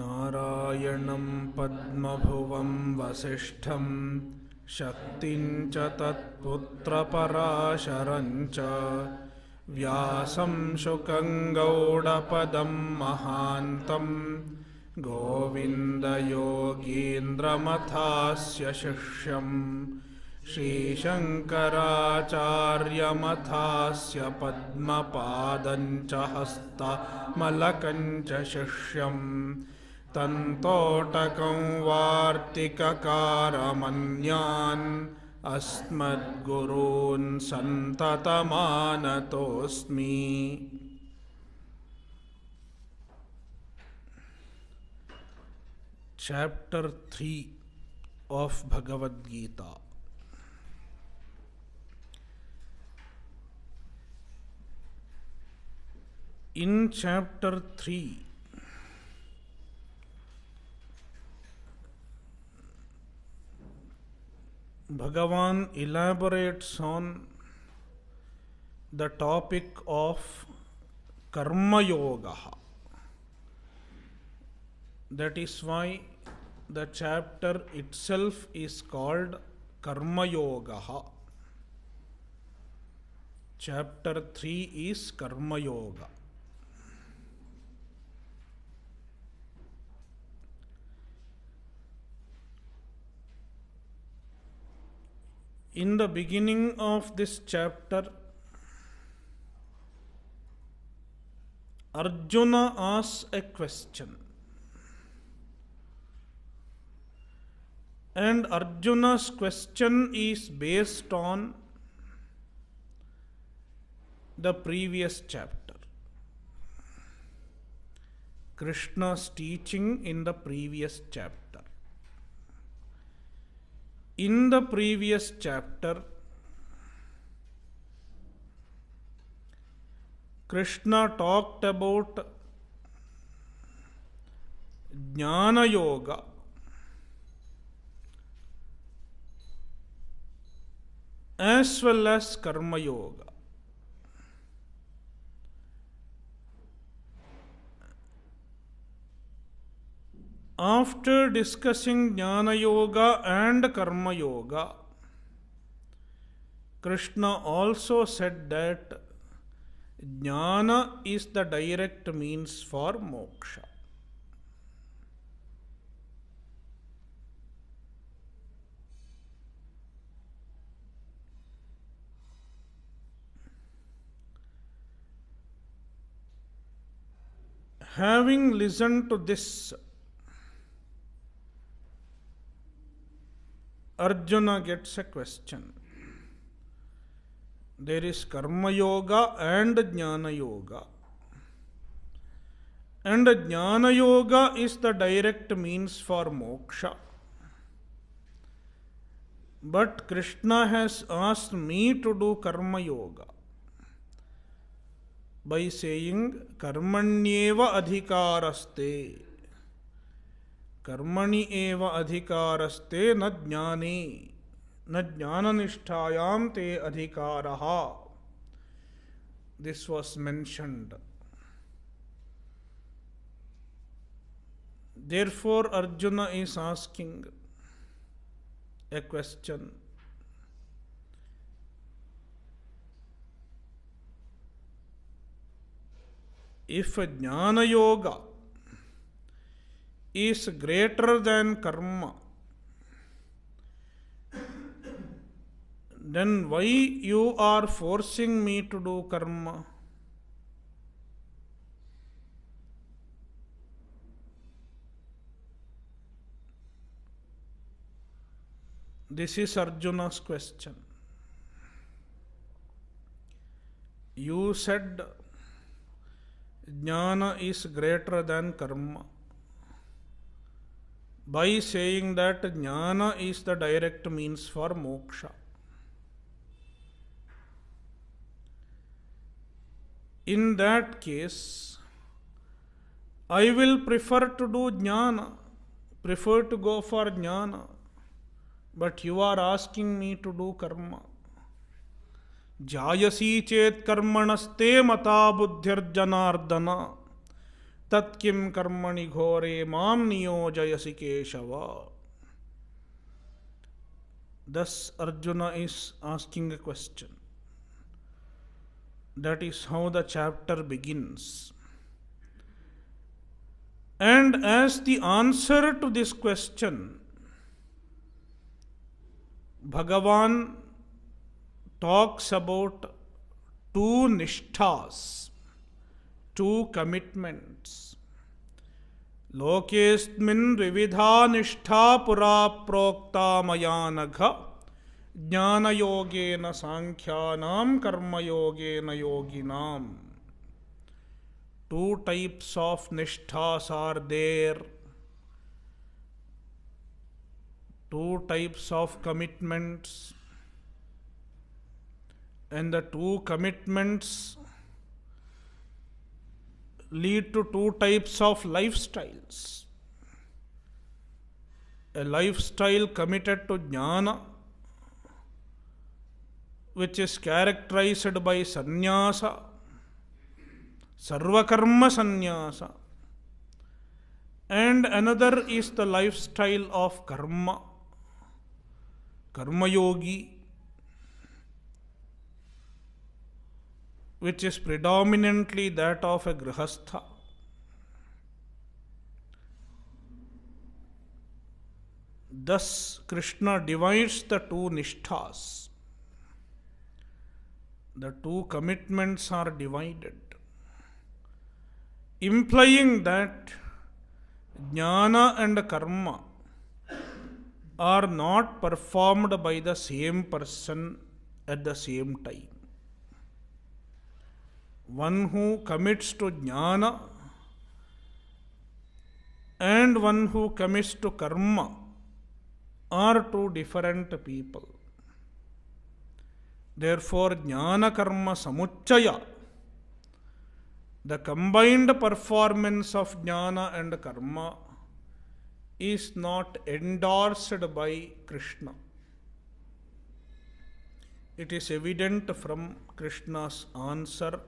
नारायणं पद्मभुवं वसिष्ठं शक्तिञ्च तत्पुत्रपराशरं च व्यासं शुकङ्गौडपदं महान्तं गोविन्दयोगीन्द्रमथास्य शिष्यं श्रीशङ्कराचार्यमथास्य च हस्तमलकं च शिष्यम् तंतोटक वर्तिकमान अस्मदुरून् सततमानतोस्मी chapter three of Bhagavadgita in chapter three Bhagavan elaborates on the topic of Karma Yoga. That is why the chapter itself is called Karma Yoga. Chapter 3 is Karma Yoga. in the beginning of this chapter, Arjuna asks a question. And Arjuna's question is based on the previous chapter. Krishna's teaching in the previous chapter in the previous chapter, Krishna talked about Jnana Yoga. As well as Karma Yoga. after discussing Jnana Yoga and Karma Yoga, Krishna also said that Jnana is the direct means for moksha. Having listened to this Arjuna gets a question. There is Karma Yoga and Jnana Yoga. And Jnana Yoga is the direct means for moksha. But Krishna has asked me to do Karma Yoga by saying Karmanyeva Adhikaraste. कर्मणि एव अधिकारस्ते न ज्ञानी न ज्ञान निष्ठायाम ते अधिकार this was mentioned there for Arjuna is asking a question if jnana yoga is greater than karma, then why you are forcing me to do karma? This is Arjuna's question. You said jnana is greater than karma. by saying that jnana is the direct means for moksha. In that case, I will prefer to do jnana, prefer to go for jnana, but you are asking me to do karma. जायसी चेत कर्मणस्ते मता बुद्धिर्जनार्दना तत्किम कर्मणि घोरे माम नियोजयसि Keshava thus Arjuna is asking question that is how the chapter begins and as the answer to this question Bhagavan talks about two nishthas two commitments लोकेस्विधा निष्ठा पुरा प्रोक्ता मया नघ ज्ञान योगे न ज्ञानयोगेन साङ्ख्यानां न योगिना two types of nishtha are there two types of commitments and the two commitments lead to two types of lifestyles a lifestyle committed to jnana, which is characterized by sannyasa, sarvakarma sannyasa, and another is the lifestyle of karma, karma yogi which is predominantly that of a grihastha. Thus, Krishna divides the two nishthas. The two commitments are divided, implying that jnana and karma are not performed by the same person at the same time one who commits to jnana and one who commits to karma are two different people. Therefore, jnana karma samuchaya, the combined performance of jnana and karma, is not endorsed by Krishna. It is evident from Krishna's answer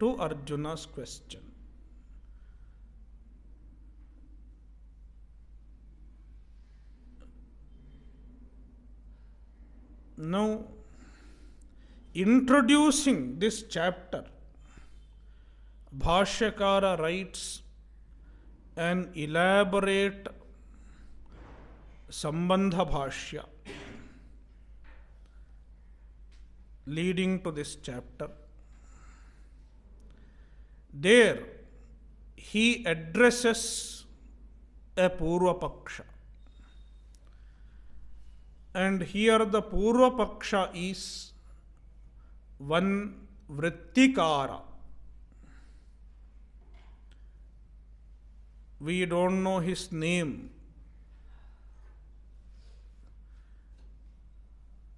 to Arjuna's question. Now, introducing this chapter, Bhashyakara writes an elaborate Sambandha Bhashya leading to this chapter. there he addresses a purva paksha And here the purva paksha is one Vrittikara. We don't know his name.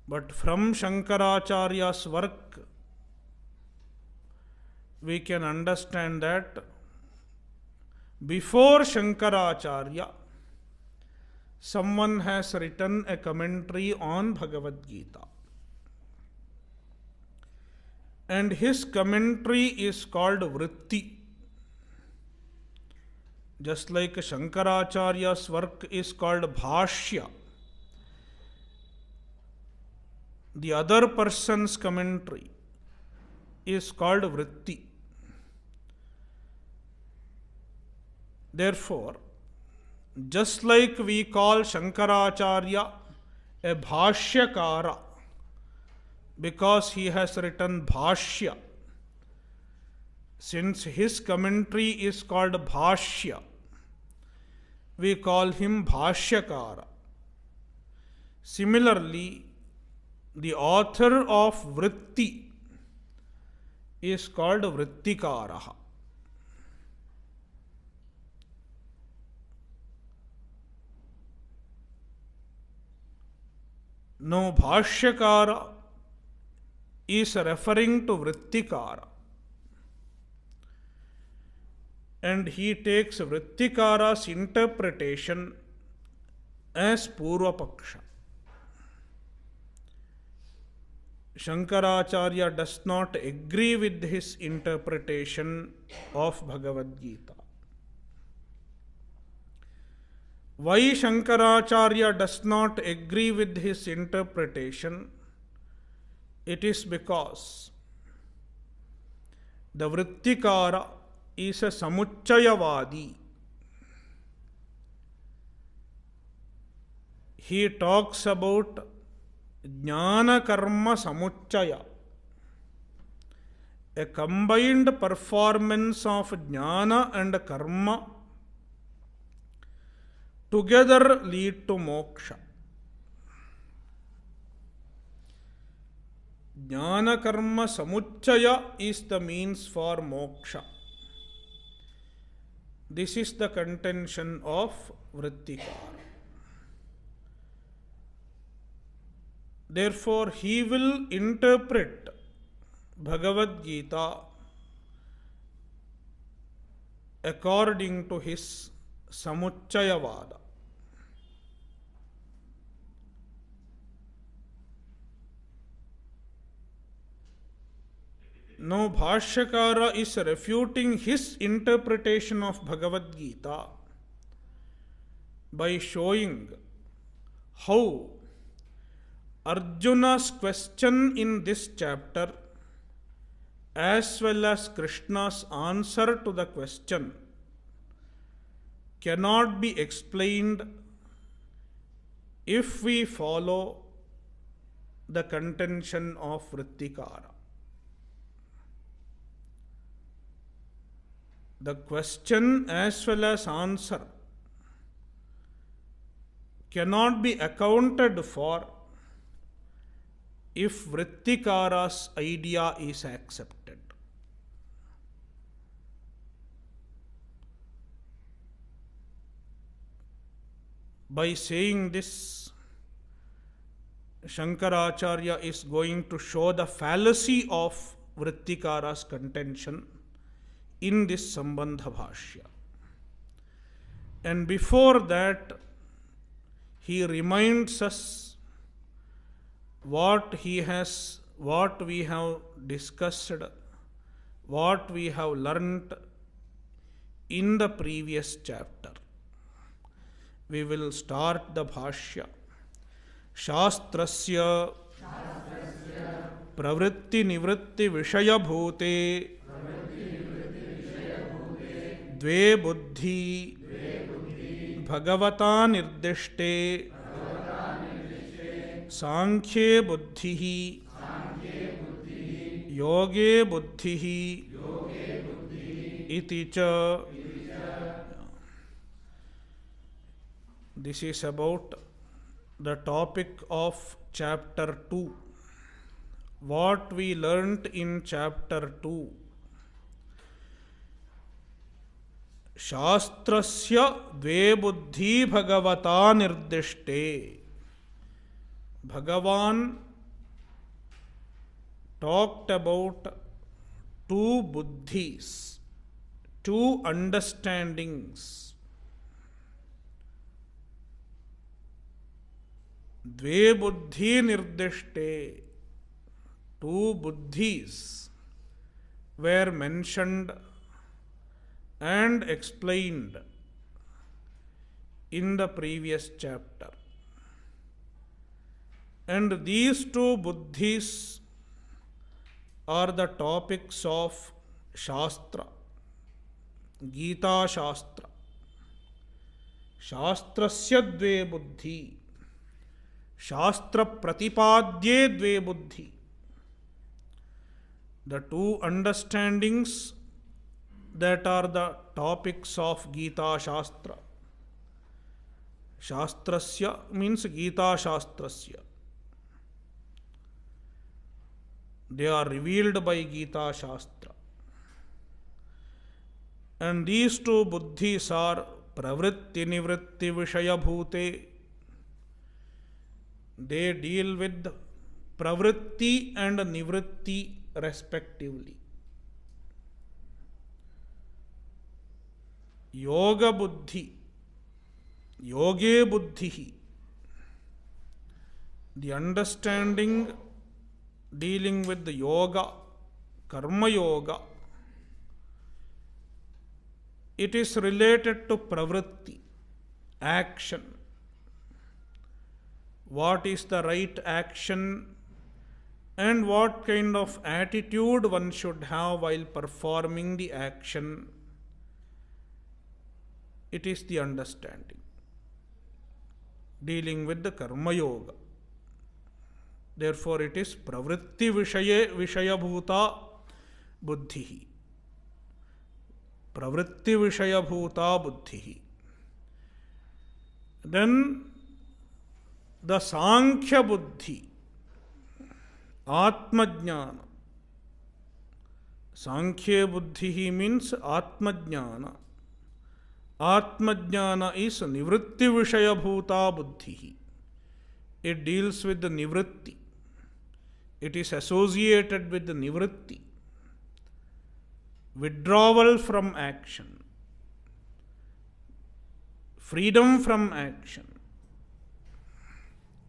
But from Shankaracharya's work, we can understand that before Shankaracharya, someone has written a commentary on Bhagavad Gita. And his commentary is called Vritti. Just like Shankaracharya's work is called Bhashya. The other person's commentary is called Vritti. Therefore, just like we call Shankaracharya a Bhashyakara because he has written Bhashya, since his commentary is called Bhashya, we call him Bhashyakara. Similarly, the author of Vritti is called Vrittikaraha. Now, Bhashyakara is referring to Vrittikara. And he takes Vrittikara's interpretation as purva Shankara Shankaracharya does not agree with his interpretation of Bhagavad Gita. why Shankaracharya does not agree with his interpretation, it is because the Vrittikara is a Samuchayavadi. He talks about Jnana Karma Samuchaya, a combined performance of Jnana and Karma lead to moksha. Jnana-karma-samuccaya is the means for moksha. This is the contention of Vrittikara therefore he will interpret bhagavad gita according to his samuccaya vada. Now, Bhashyakara is refuting his interpretation of Bhagavad Gita by showing how Arjuna's question in this chapter, as well as Krishna's answer to the question, cannot be explained if we follow the contention of Vrittikara. the question as well as answer cannot be accounted for if Vrittikara's idea is accepted. By saying this, Shankaracharya is going to show the fallacy of Vrittikara's contention in this Sambandha Bhashya. And before that, he reminds us what he has, what we have discussed, what we have learnt in the previous chapter. We will start the Bhashya. vishaya, bhute. द्वे बुद्धि भगवता निर्दिष्टे सांख्ये बुद्धि योगे बुद्धि इति च this is about the topic of chapter two what we learned in chapter two ಶಾಸ್ತ್ರಸ್ಯ ದ್ವೇ ಬುದ್ಧಿ ಭಗವತಾ talked about two buddhis, two understandings. द्वे बुद्धि two buddhis were mentioned and explained in the previous chapter. And these two buddhis are the topics of Shastra, Gita Shastra. Shastra द्वे buddhi, Shastra प्रतिपाद्ये buddhi. The two understandings. that are the topics of Gita Shastra. Shastrasya means Gita Shastrasya. They are revealed by Gita Shastra. And these two buddhis are pravritti nivritti vishaya bhute. They deal with pravritti and nivritti respectively. ಯೋಗ ಬುದ್ಧಿ ಯೋಗೇ ಬುದ್ಧಿ the understanding dealing with yoga karmayoga it is related to pravritti action what is the right action and what kind of attitude one should have while performing the action it is the understanding dealing with the karma yoga therefore it is pravritti vishaye vishayabhuta buddhi pravritti vishayabhuta buddhihi. then the sankhya buddhi atmajnana sankhya buddhi means atmajnana आत्मज्ञान इस निवृत्ति विषय भूता बुद्धि it deals with the nivritti it is associated with the nivritti withdrawal from action freedom from action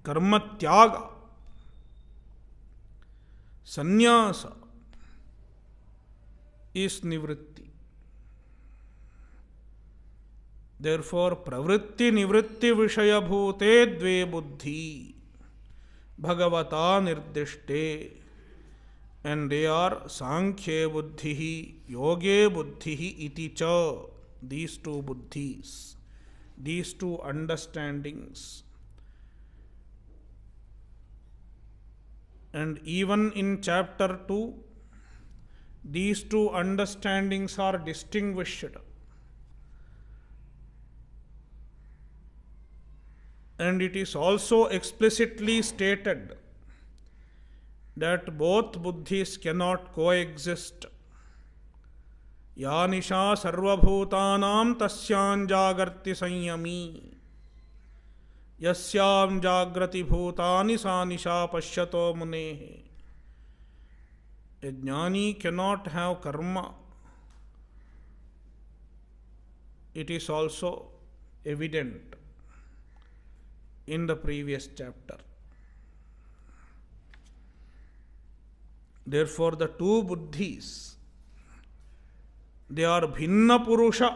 karma tyaga संन्यास इस निवृत्ति देरफोर प्रवृत्ति निवृत्ति विषय भूते द्वे बुद्धि भगवता निर्दिष्टे एंड दे आर सांख्ये बुद्धि योगे बुद्धि इति च these two buddhis these two understandings and even in chapter two these two understandings are distinguished and it is also explicitly stated that both buddhis cannot coexist yanisha निशा सर्वभूतानां तस्यां जागर्ति संयमी यस्यां जागृति भूतानि सा निशा पश्यतो मुनेः A jnani cannot have karma. It is also evident in the previous chapter. Therefore, the two buddhis, they are bhinna purusha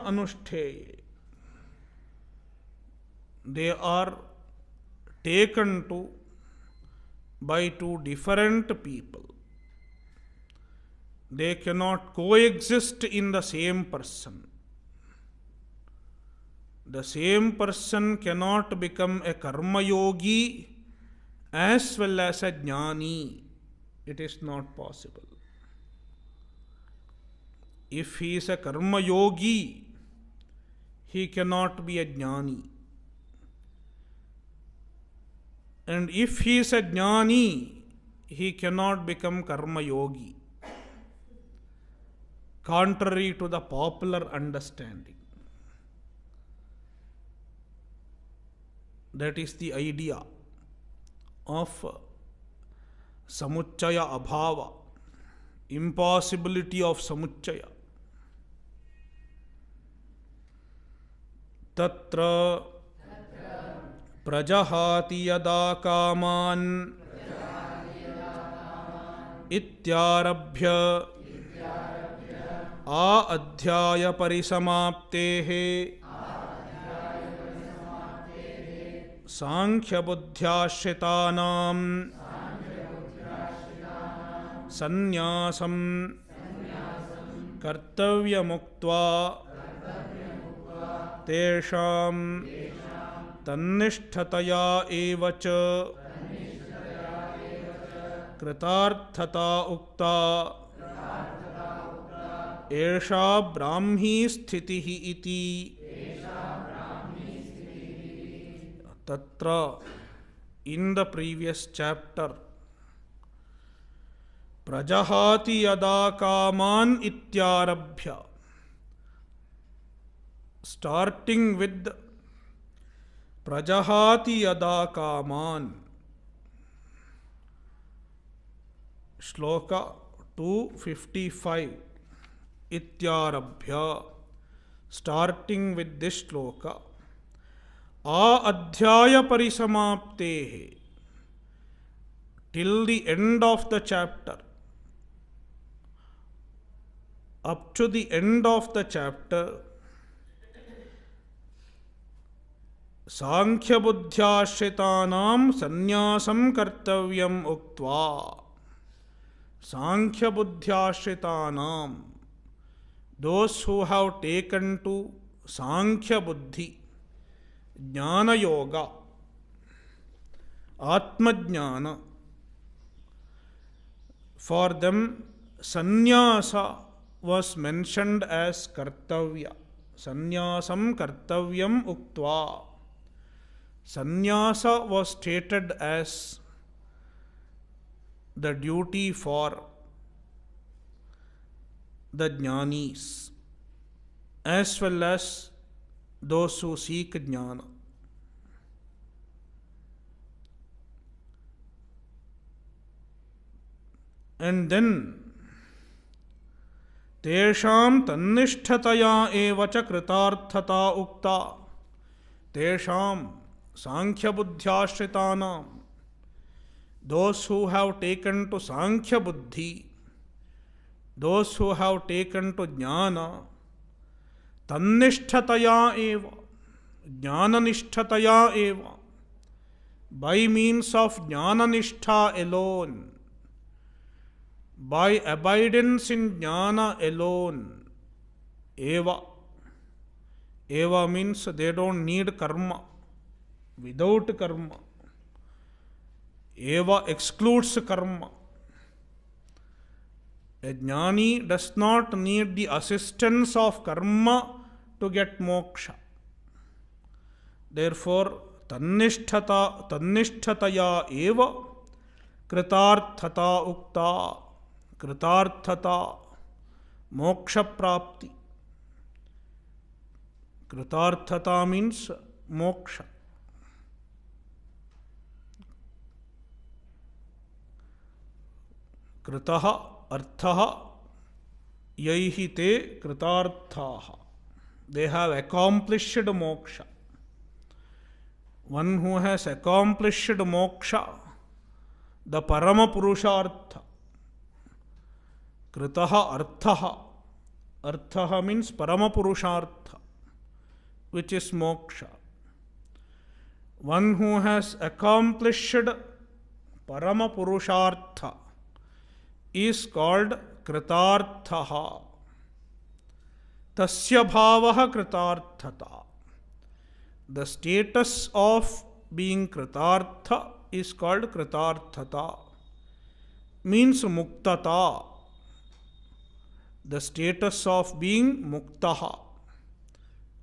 They are taken to by two different people. They cannot coexist in the same person the same person cannot become a karma yogi as well as a jnani. It is not possible. If he is a karma yogi, he cannot be a jnani. And if he is a jnani, he cannot become karma yogi. Contrary to the popular understanding. that is the idea of samuchchaya abhava impossibility of samuchchaya तत्र प्रजहाति यदा कामान् इत्यारभ्य आ अध्याय परिसमाप्तेः सांख्यबुद्ध्याश्रिता सन्न्यासं कर्तव्य मुक्त तन्निष्ठतया कृतार्थता उक्ता एषा ब्राह्मी स्थितिः इति तत्र इन द प्रीवियस चैप्टर प्रजहाति यदा कामान इत्यारभ्य स्टार्टिंग विद प्रजहाति यदा कामान श्लोक 255 इत्यारभ्य स्टार्टिंग विद दिस श्लोक आ अध्याय परिसमाप्ते till the end of the chapter up to the end of the chapter सांख्य बुद्ध्याश्रितानाम संन्यासम कर्तव्यम उक्त्वा सांख्य बुद्ध्याश्रितानाम those who have taken to Sankhya buddhi jnanayoga atmajnana for them sannyasa was mentioned as kartavya ಸನ್ಯಾಸಂ ಕರ್ತವ್ಯಂ ಉಕ್ವಾ sannyasa was stated as the duty for the jnanis as well as those who seek jnana. And then तेषां तन्निष्ठतया एव च ukta Tesham sankhya सांख्यबुद्ध्याश्रितानां those who have taken to Sankhya Buddhi, those who have taken to Jnana, by means of Jnananishtha alone, by abidance in Jnana alone, Eva. Eva means they don't need karma, without karma. Eva excludes karma. A jnani does not need the assistance of karma to get moksha. Therefore, तन्निष्ठता तन्निष्ठतया एव कृतार्थता उक्ता कृतार्थता मोक्ष प्राप्ति कृतार्थता means मोक्ष कृतः अर्थः यैः ते कृतार्थाः they have accomplished moksha. One who has accomplished moksha, the Paramapurushartha. Kritaha Arthaha. Arthaha means Paramapurushartha, which is moksha. One who has accomplished Paramapurushartha is called Kritarthaha. तस्य भावः कृतार्थता the status of being kritartha is called kritarthata means muktata the status of being मुक्तः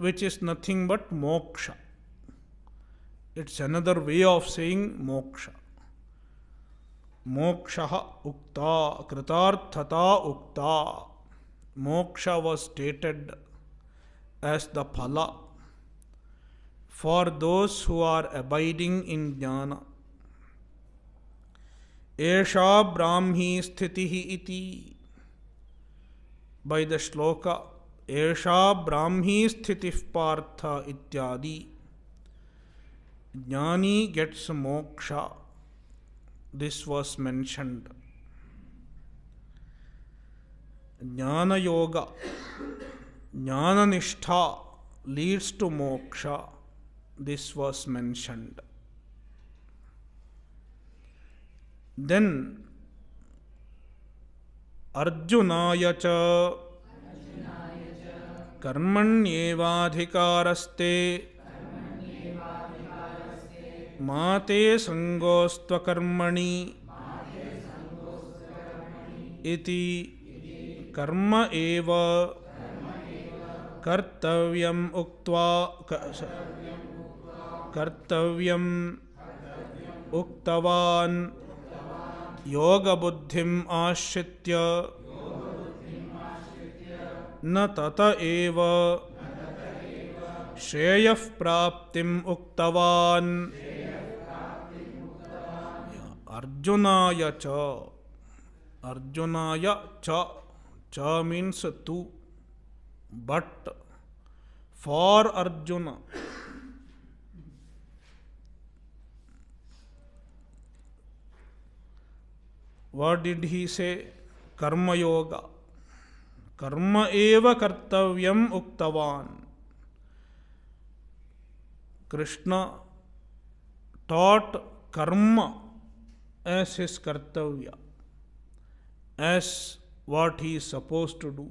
which is nothing but moksha it's another way of saying moksha moksha उक्ता कृतार्थता उक्ता moksha was stated as the phala for those who are abiding in jnana. Esha Brahmi Sthitihi Iti. By the shloka Esha Brahmi Sthitif Partha Ityadi. Jnani gets moksha. This was mentioned. ज्ञान yoga jnana nishtha leads to moksha this was mentioned then अर्जुनाय च कर्मण्येवाधिकारस्ते माते संगोस्त्वकर्मणि इति कर्म एव कर्तव्य उक्त्वा कर्तव्य उक्तवान योगबुद्धि आश्रित्य न तत एव श्रेय प्राप्ति उक्तवान अर्जुनाय च अर्जुनाय च च मीन्स तू but for Arjuna what did he say karmayoga कर्म एव कर्तव्यम उक्तवान Krishna taught karma as is kartavya as what he is supposed to do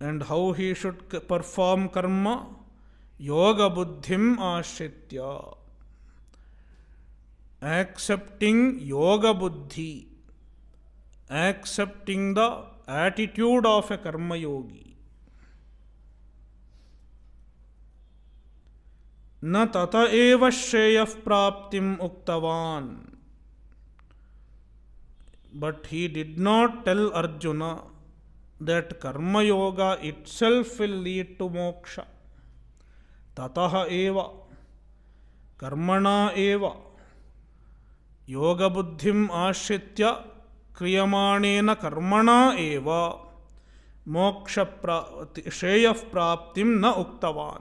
and how he should perform karma yoga buddhim ashritya accepting yoga buddhi accepting the attitude of a karma yogi न तत एव श्रेय प्राप्ति उक्तवान् But he did not tell Arjuna that karma yoga itself will lead to moksha. Tatha eva, karmana eva, yoga buddhim ashitya kriyamanena karmana eva, moksha shreyaf praptim na uktavan.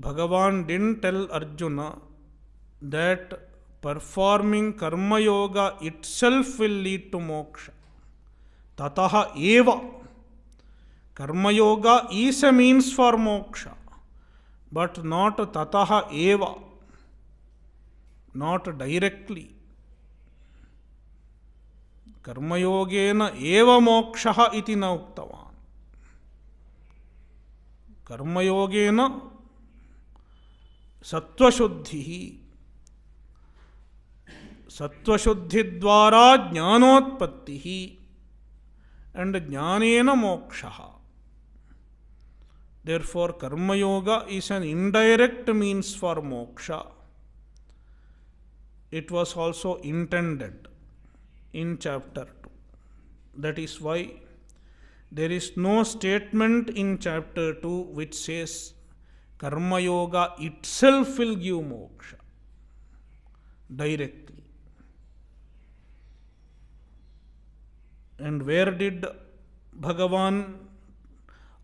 Bhagavan didn't tell Arjuna that performing karma yoga itself will lead to moksha ततः एव karmayoga is a means for moksha but not ततः एव not directly कर्मयोगेन एव मोक्षः इति न उक्तवान् कर्मयोगेन सत्त्वशुद्धिः Sattva-shuddhi-dvara jnanotpattihi and jnanena-mokshaha. Therefore, karma yoga is an indirect means for moksha. It was also intended in chapter 2. That is why there is no statement in chapter 2 which says karma yoga itself will give moksha directly. And where did Bhagavan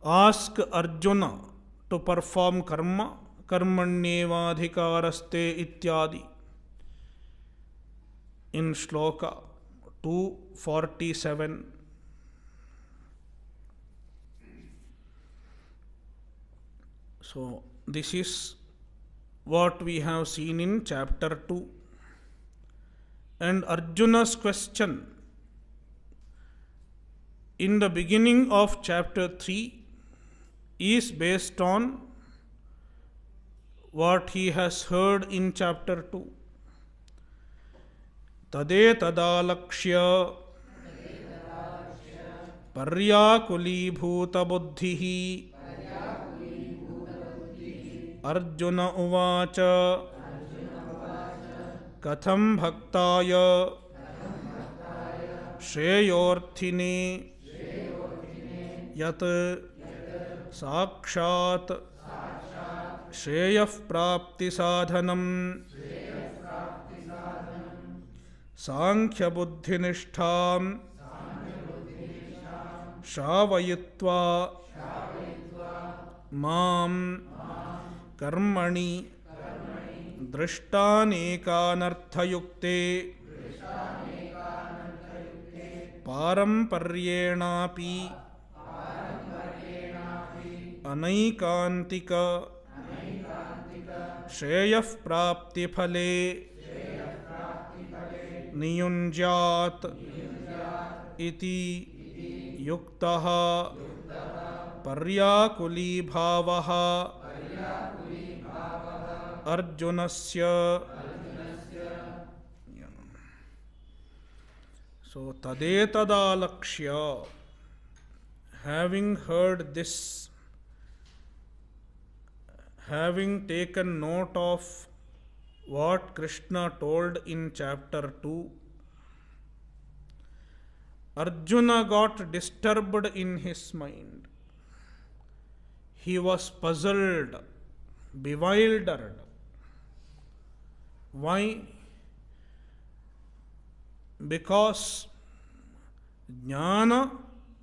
ask Arjuna to perform karma? Karmanyevadhikaraste ityadi. In shloka 247. So, this is what we have seen in chapter 2. And Arjuna's question in the beginning of chapter 3 is based on what he has heard in chapter 2. तदे तदालक्ष्य पर्याकुलीभूतबुद्धि अर्जुन उवाच कथम भक्ताय श्रेयोर्थिनी यत् साक्षात् श्रेयः प्राप्तिसाधनम् साङ्ख्यबुद्धिनिष्ठां श्रावयित्वा कर्मणि दृष्टानेकानर्थयुक्ते पारम्पर्येणापि अनैकान्तिक श्रेयः प्राप्तिफले नियुञ्जात् इति युक्तः पर्याकुलीभावः अर्जुनस्य सो तदेतदालक्ष्य having heard this having taken note of what Krishna told in chapter 2, Arjuna got disturbed in his mind. He was puzzled, bewildered. Why? Because jnana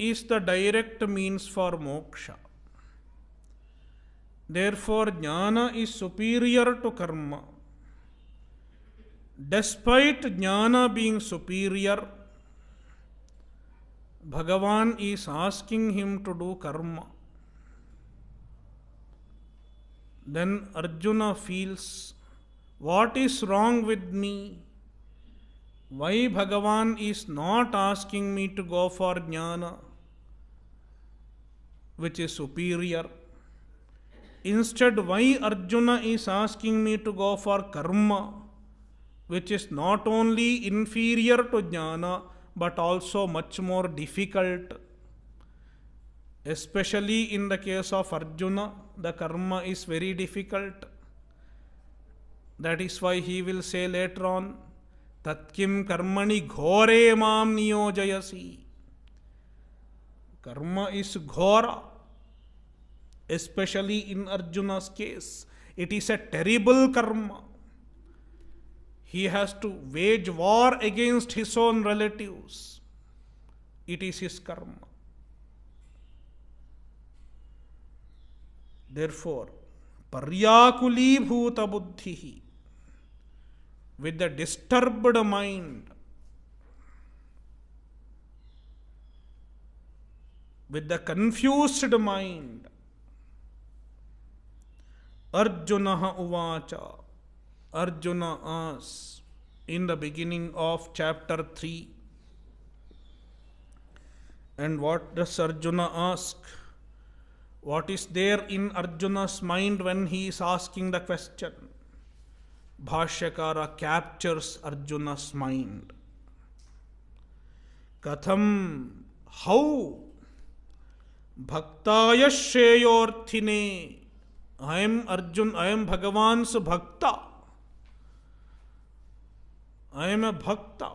is the direct means for moksha. Therefore, jnana is superior to karma. Despite jnana being superior, Bhagavan is asking him to do karma. Then Arjuna feels, What is wrong with me? Why Bhagavan is not asking me to go for jnana, which is superior? Instead, why Arjuna is asking me to go for karma, which is not only inferior to jnana but also much more difficult. Especially in the case of Arjuna, the karma is very difficult. That is why he will say later on, Tatkim karmani ghore mam niyojayasi. Karma is ghora especially in Arjuna's case. It is a terrible karma. He has to wage war against his own relatives. It is his karma. Therefore, Paryakuli Bhuta Buddhihi, with the disturbed mind, with the confused mind, Arjuna हाँ उवाच Arjuna as in the beginning of chapter three and what does Arjuna ask what is there in Arjuna mind when he is asking the question Bhashyakara captures Arjuna mind कथम how भक्ताय श्रेयोर्थिने अयम अर्जुन अयम भगवान सुभक्ता अयम ए भक्ता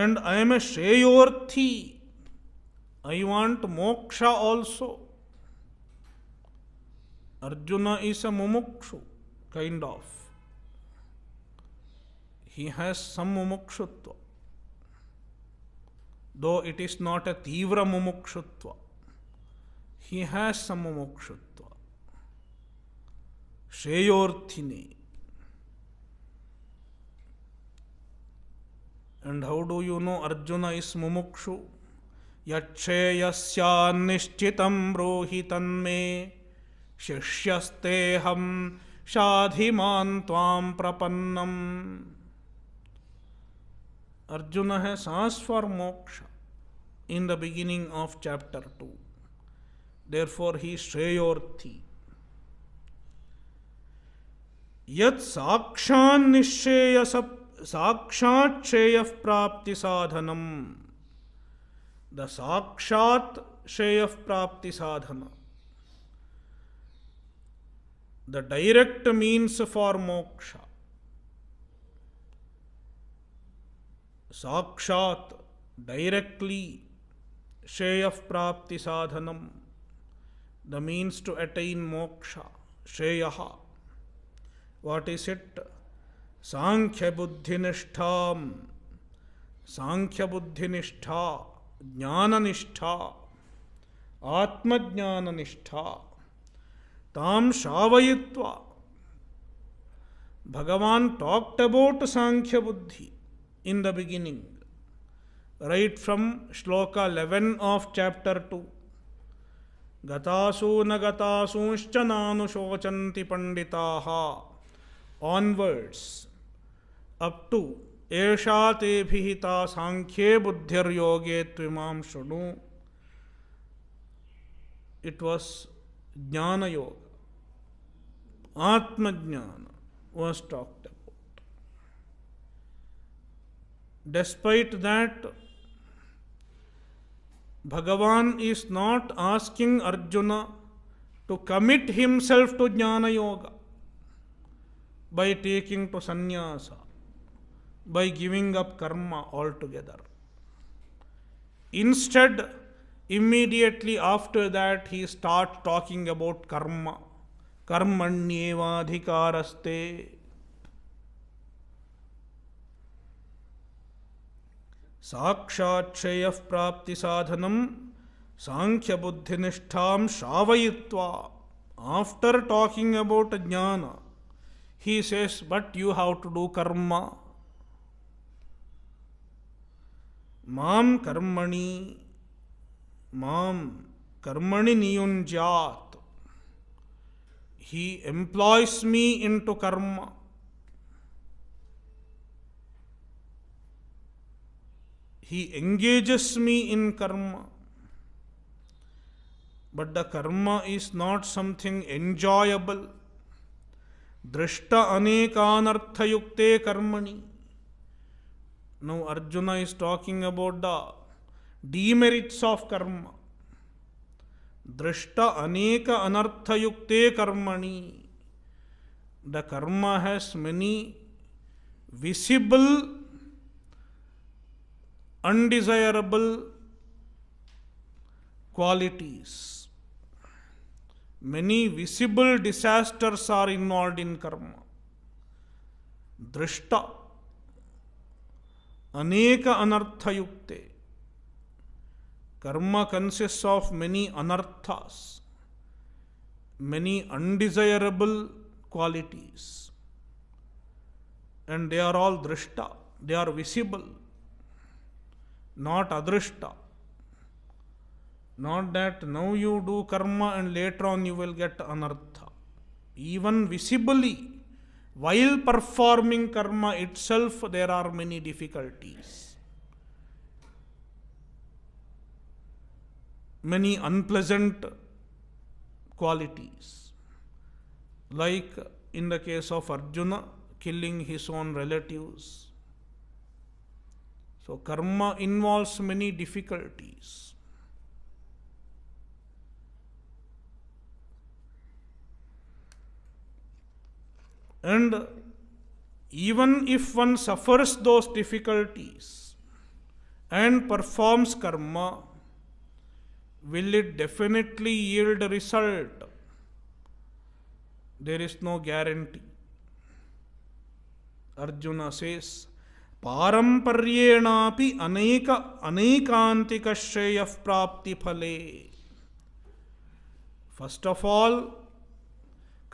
and I am a श्रेयोर्थी I want moksha also Arjuna is a मुमुक्षु kind of he has समुमुक्षुत्व though it is not a तीव्र मुमुक्षुत्व ही हैज मुमुक्षुत्व Shreyorthine. And how you know Arjuna is is mumukshu? यक्षेयस्यान्निश्चितं ब्रूहि तन्मे शिष्यस्तेऽहं शाधिमान् त्वां प्रपन्नम अर्जुन है सांस for moksha in the beginning of chapter two therefore he श्रेयोर्थी यत् साक्षान् निश्चेय साक्षाक्षेय प्राप्ति साधनम द साक्षात श्रेय प्राप्ति साधन द डायरेक्ट मीन्स फॉर मोक्ष साक्षात डायरेक्टली श्रेय प्राप्ति साधनम the means to attain moksha श्रेय वाट इज इट सांख्य निष्ठा सांख्य निष्ठा ज्ञाननिष्ठा आत्मज्ञाननिष्ठा ताम शावयित्वा भगवान टॉक्ट अबाउट सांख्य बुद्धि in the beginning right from shloka 11 of chapter two गतासु न गतासुश्च नानुशोचन्ति पंडिताः ऑनवर्ड्स अप टू एषा तेभिः ता सांख्ये बुद्धिर्योगे त्विमां शुणु इट वॉज ज्ञान योग आत्मज्ञान was talked about despite that Bhagavan is not asking Arjuna to commit himself to jnana yoga by taking to sannyasa, by giving up karma altogether. Instead, immediately after that, he start talking about karma. Karmanyevadhikaraste. साक्षाक्षय प्राप्ति साधनम सांख्य बुद्धिनिष्ठा श्रावयित्वा after talking about jnana He says, but you have to do karma. Mam karmani, mam karmani niyunjat. He employs me into karma. He engages me in karma. But the karma is not something enjoyable. दृष्ट अनेकानर्थयुक्ते कर्मणि no Arjuna is talking about the demerits of karma दृष्ट अनेक अनर्थयुक्त कर्मणि the karma has many visible undesirable qualities many visible disasters are involved in karma. Drishta, aneka anartha yukte. Karma consists of many anarthas, many undesirable qualities. And they are all drishta, they are visible, not adrishta. Not that now you do karma and later on you will get anartha. Even visibly, while performing karma itself, there are many difficulties. Many unpleasant qualities. Like in the case of Arjuna, killing his own relatives. So, karma involves many difficulties. And even if one suffers those difficulties and performs karma, will it definitely yield a result? There is no guarantee. Arjuna says, पारंपर्येणापि अनेक अनेकांतिक श्रेय prapti phale." First of all.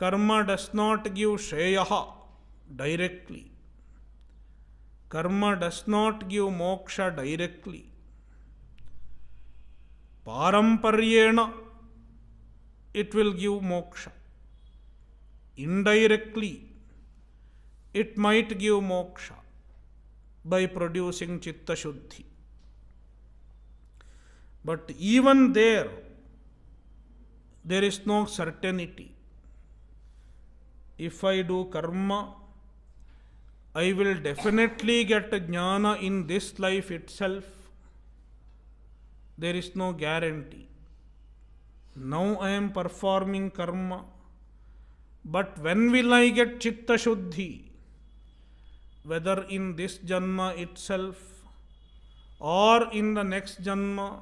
Karma does not give Shreyaha directly. Karma does not give moksha directly. Paramparayena, it will give moksha. Indirectly, it might give moksha by producing chitta shuddhi. But even there, there is no certainty if I do karma, I will definitely get jnana in this life itself. There is no guarantee. Now I am performing karma. But when will I get chitta shuddhi? Whether in this janma itself or in the next janma,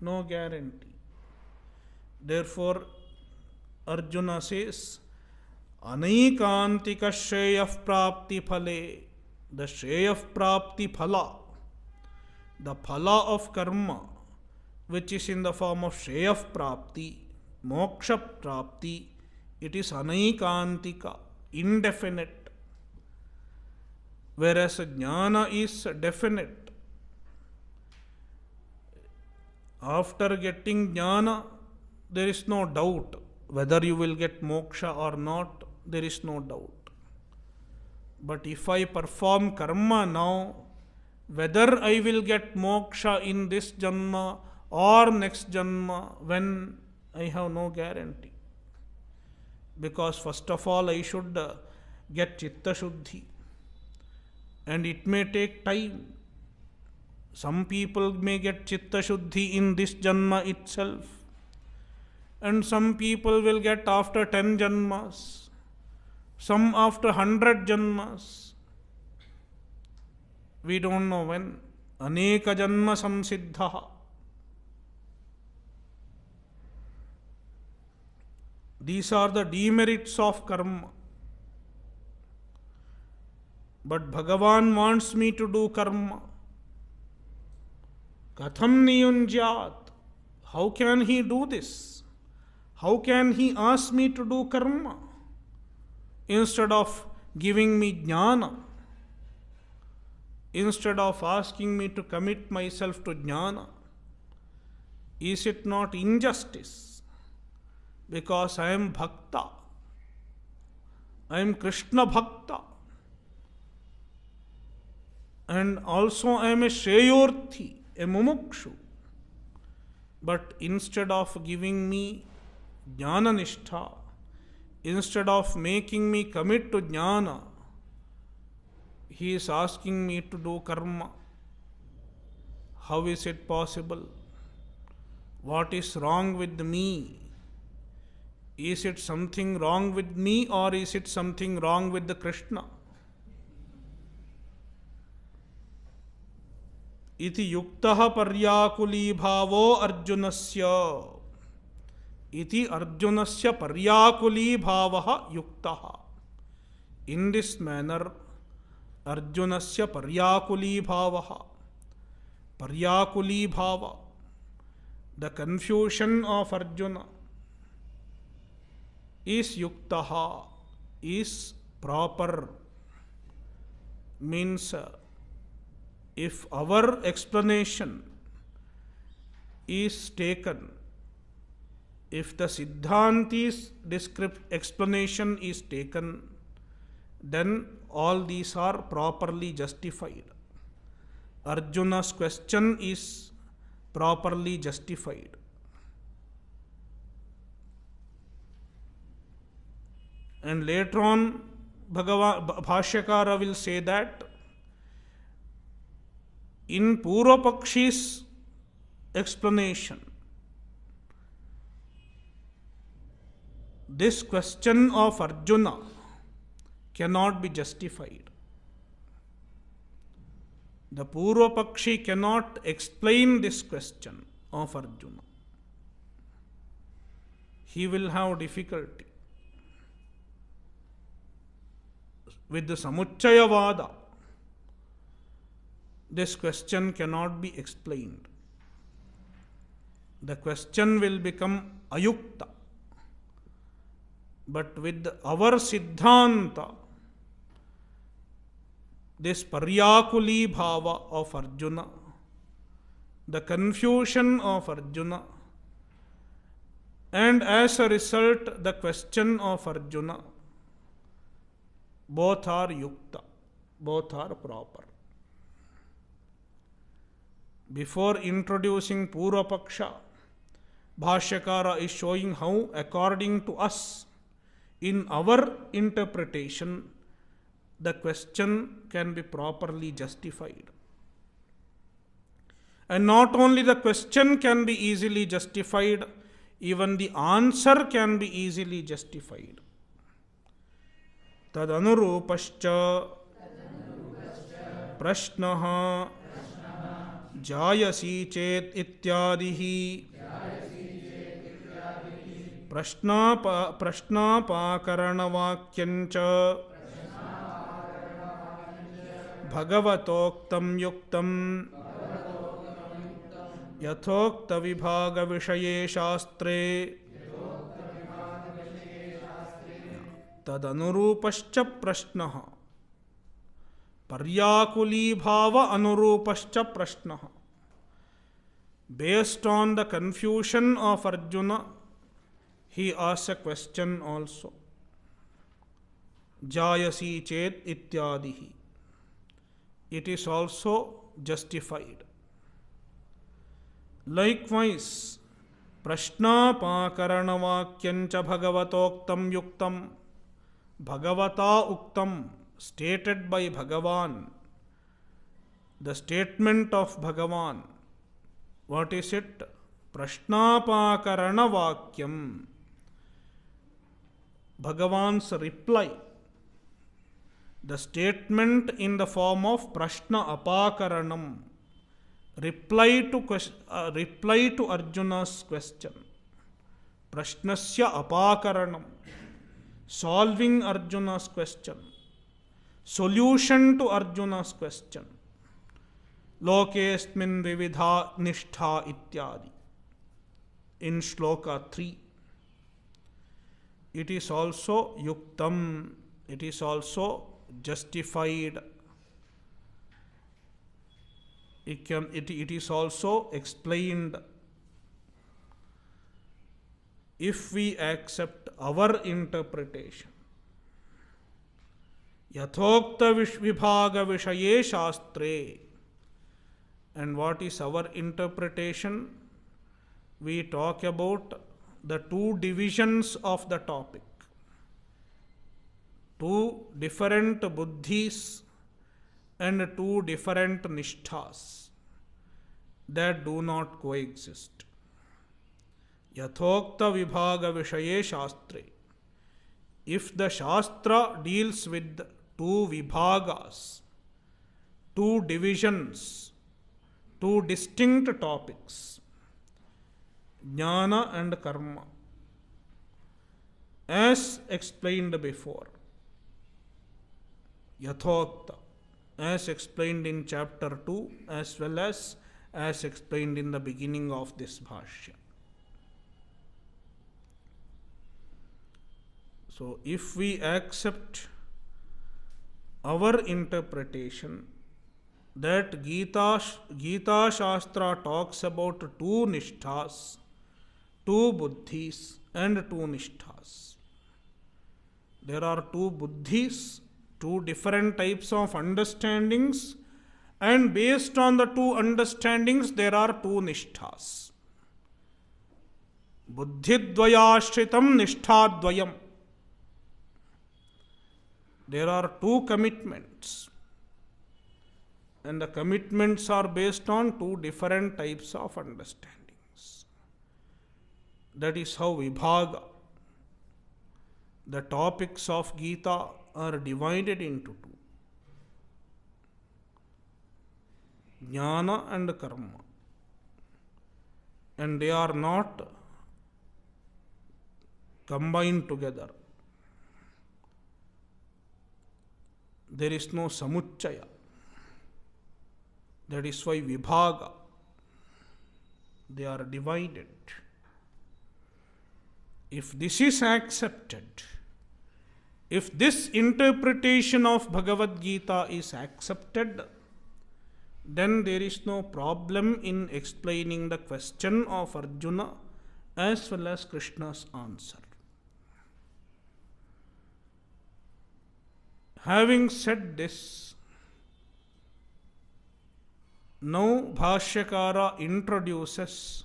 no guarantee. Therefore, Arjuna says, अनेकांतिक श्रेय प्राप्ति फले the श्रेय प्राप्ति फला the फला of karma which is in the form of श्रेय प्राप्ति मोक्ष प्राप्ति इट इज अनेकांतिक indefinite whereas jnana is definite After getting jnana, there is no doubt whether you will get moksha or not. there is no doubt. But if I perform karma now, whether I will get moksha in this janma or next janma, when I have no guarantee. Because first of all, I should get chitta shuddhi, and it may take time. Some people may get chitta shuddhi in this janma itself, and some people will get after 10 janmas some after 100 janmas. We don't know when. Aneka janma samsiddha. These are the demerits of karma. But Bhagavan wants me to do karma. Katham niyunjat. How can he do this? How can he ask me to do karma? instead of giving me jnana, instead of asking me to commit myself to jnana, is it not injustice? Because I am bhakta, I am Krishna bhakta, and also I am a Shreyorthi, a mumukshu. But instead of giving me jnana nishtha, Instead of making me commit to jnana, he is asking me to do karma. How is it possible? What is wrong with me? Is it something wrong with me or is it something wrong with the Krishna? इति युक्तः पर्याकुली भावो अर्जुनस्य इति अर्जुन से पर्याकुली भाव युक्त in this manner Arjun से पर्याकुली भाव पर्याकुली भाव the confusion of Arjun is युक्त is proper means if our explanation explanation taken if the Siddhanti's explanation is taken, then all these are properly justified. Arjuna's question is properly justified. And later on, Bhagavan Bhashyakara will say that in Purvapakshi's explanation, this question of Arjuna cannot be justified. The purva-pakshi cannot explain this question of Arjuna. He will have difficulty. With the samuchaya-vada. this question cannot be explained. The question will become ayukta. But with our Siddhanta, this Paryakuli Bhava of Arjuna, the confusion of Arjuna, and as a result, the question of Arjuna, both are yukta, both are proper. Before introducing paksha Bhashyakara is showing how, according to us, in our interpretation, the question can be properly justified. And not only the question can be easily justified, even the answer can be easily justified. तदनुरूपश्च प्रश्नः Jayasi cet ityadihi प्रश्नाप प्रश्नापाकरणवाक्यञ्च यथोक्त विभाग विषय शास्त्रे तदनुरूप प्रश्न पर्याकुली भाव अनुरूप प्रश्न based on the confusion of Arjuna he asks a question also. Jayasi chet ityadihi. It is also justified. Likewise, prashna pakaranavakyancha bhagavatoktam yuktam bhagavata uktam stated by Bhagavan. The statement of Bhagavan. What is it? Prashna pakaranavakyam. Bhagavan's reply the statement in the form of प्रश्न अपाकरणम reply to question reply to Arjuna question प्रश्न से अपाकरणम solving Arjuna question solution to Arjuna question लोकेस्मिन विविधा निष्ठा इत्यादि in shloka three it is also yuktam, it is also justified. it is also explained. If we accept our interpretation, yathokta vibhaga vishaye shastre, and what is our interpretation? We talk about the two divisions of the topic. Two different buddhis and two different nishthas that do not coexist. yathokta vibhaga विषय shastre if the Shastra deals with two vibhagas, two divisions, two distinct topics, jnana and karma as explained before yathokta as explained in chapter 2 as well as as explained in the beginning of this bhashya so if we accept our interpretation that Gita, Gita Shastra talks about two nishthas two buddhis and two nishthas. There are two buddhis, two different types of understandings, and based on the two understandings, there are two nishthas. Buddhidvayashritam nishtadvayam. There are two commitments, and the commitments are based on two different types of understanding. That is how Vibhaga, the topics of Gita, are divided into two Jnana and Karma. And they are not combined together. There is no samuchaya. That is why vibhaga, they are divided if this is accepted, if this interpretation of Bhagavad Gita is accepted, then there is no problem in explaining the question of Arjuna as well as Krishna's answer. Having said this, now Bhashyakara introduces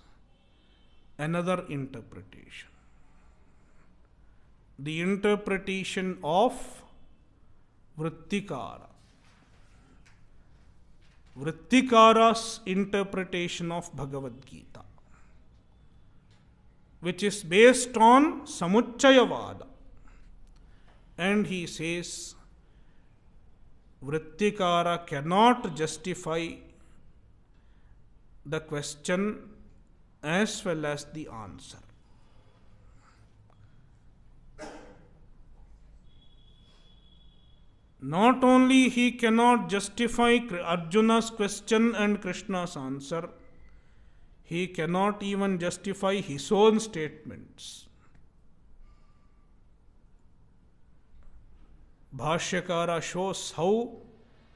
another interpretation the interpretation of Vrittikara. Vrittikara's interpretation of Bhagavad Gita, which is based on Samuchayavada. And he says, Vrittikara cannot justify the question as well as the answer. not only he cannot justify Arjuna's question and Krishna's answer, he cannot even justify his own statements. Bhashyakara shows how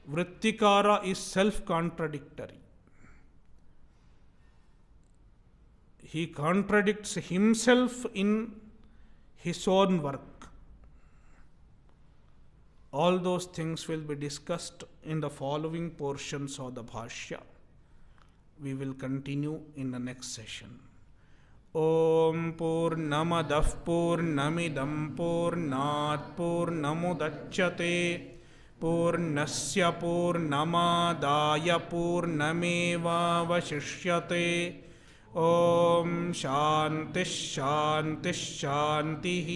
Vrittikara is self contradictory. He contradicts himself in his own work. All those things will be discussed in the following portions of the Bhashya. We will continue in the next session. ॐ पूर्णमदः पूर्णमिदं पूर्णात् पूर्णमुदच्यते पूर्णस्य पूर्णमादाय पूर्णमेवावशिष्यते ॐ शान्तिः शान्तिः शान्तिः